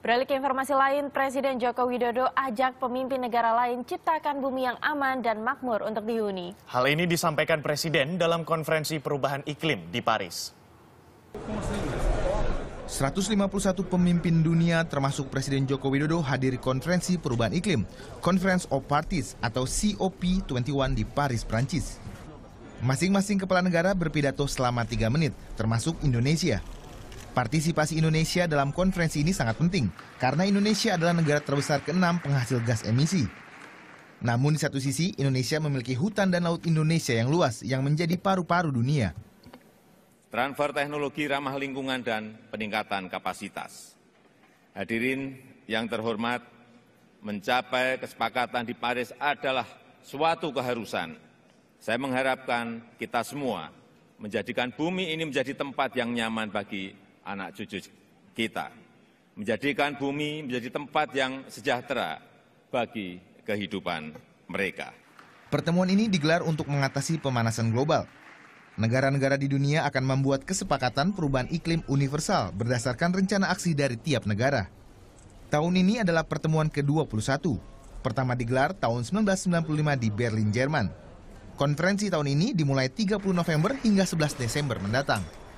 Beralih ke informasi lain, Presiden Joko Widodo ajak pemimpin negara lain ciptakan bumi yang aman dan makmur untuk dihuni. Hal ini disampaikan Presiden dalam konferensi perubahan iklim di Paris. 151 pemimpin dunia termasuk Presiden Joko Widodo hadir konferensi perubahan iklim, Conference of Parties atau COP21 di Paris, Prancis. Masing-masing kepala negara berpidato selama 3 menit, termasuk Indonesia. Partisipasi Indonesia dalam konferensi ini sangat penting karena Indonesia adalah negara terbesar keenam penghasil gas emisi. Namun di satu sisi, Indonesia memiliki hutan dan laut Indonesia yang luas yang menjadi paru-paru dunia. Transfer teknologi ramah lingkungan dan peningkatan kapasitas. Hadirin yang terhormat, mencapai kesepakatan di Paris adalah suatu keharusan. Saya mengharapkan kita semua menjadikan bumi ini menjadi tempat yang nyaman bagi anak cucu kita. Menjadikan bumi menjadi tempat yang sejahtera bagi kehidupan mereka. Pertemuan ini digelar untuk mengatasi pemanasan global. Negara-negara di dunia akan membuat kesepakatan perubahan iklim universal berdasarkan rencana aksi dari tiap negara. Tahun ini adalah pertemuan ke-21, pertama digelar tahun 1995 di Berlin, Jerman. Konferensi tahun ini dimulai 30 November hingga 11 Desember mendatang.